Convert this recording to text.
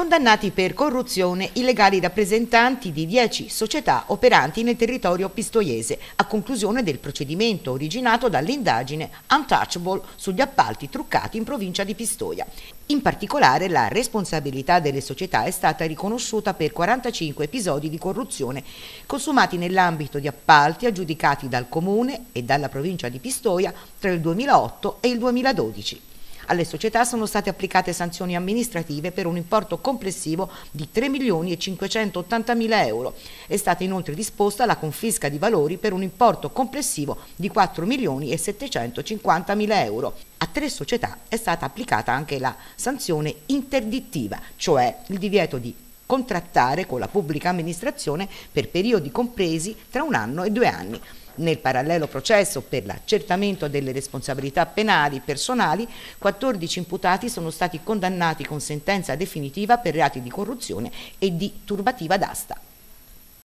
condannati per corruzione i legali rappresentanti di 10 società operanti nel territorio pistoiese, a conclusione del procedimento originato dall'indagine Untouchable sugli appalti truccati in provincia di Pistoia. In particolare la responsabilità delle società è stata riconosciuta per 45 episodi di corruzione consumati nell'ambito di appalti aggiudicati dal Comune e dalla provincia di Pistoia tra il 2008 e il 2012. Alle società sono state applicate sanzioni amministrative per un importo complessivo di 3 milioni e 580 mila euro. È stata inoltre disposta la confisca di valori per un importo complessivo di 4 milioni e 750 mila euro. A tre società è stata applicata anche la sanzione interdittiva, cioè il divieto di contrattare con la pubblica amministrazione per periodi compresi tra un anno e due anni. Nel parallelo processo per l'accertamento delle responsabilità penali personali, 14 imputati sono stati condannati con sentenza definitiva per reati di corruzione e di turbativa d'asta.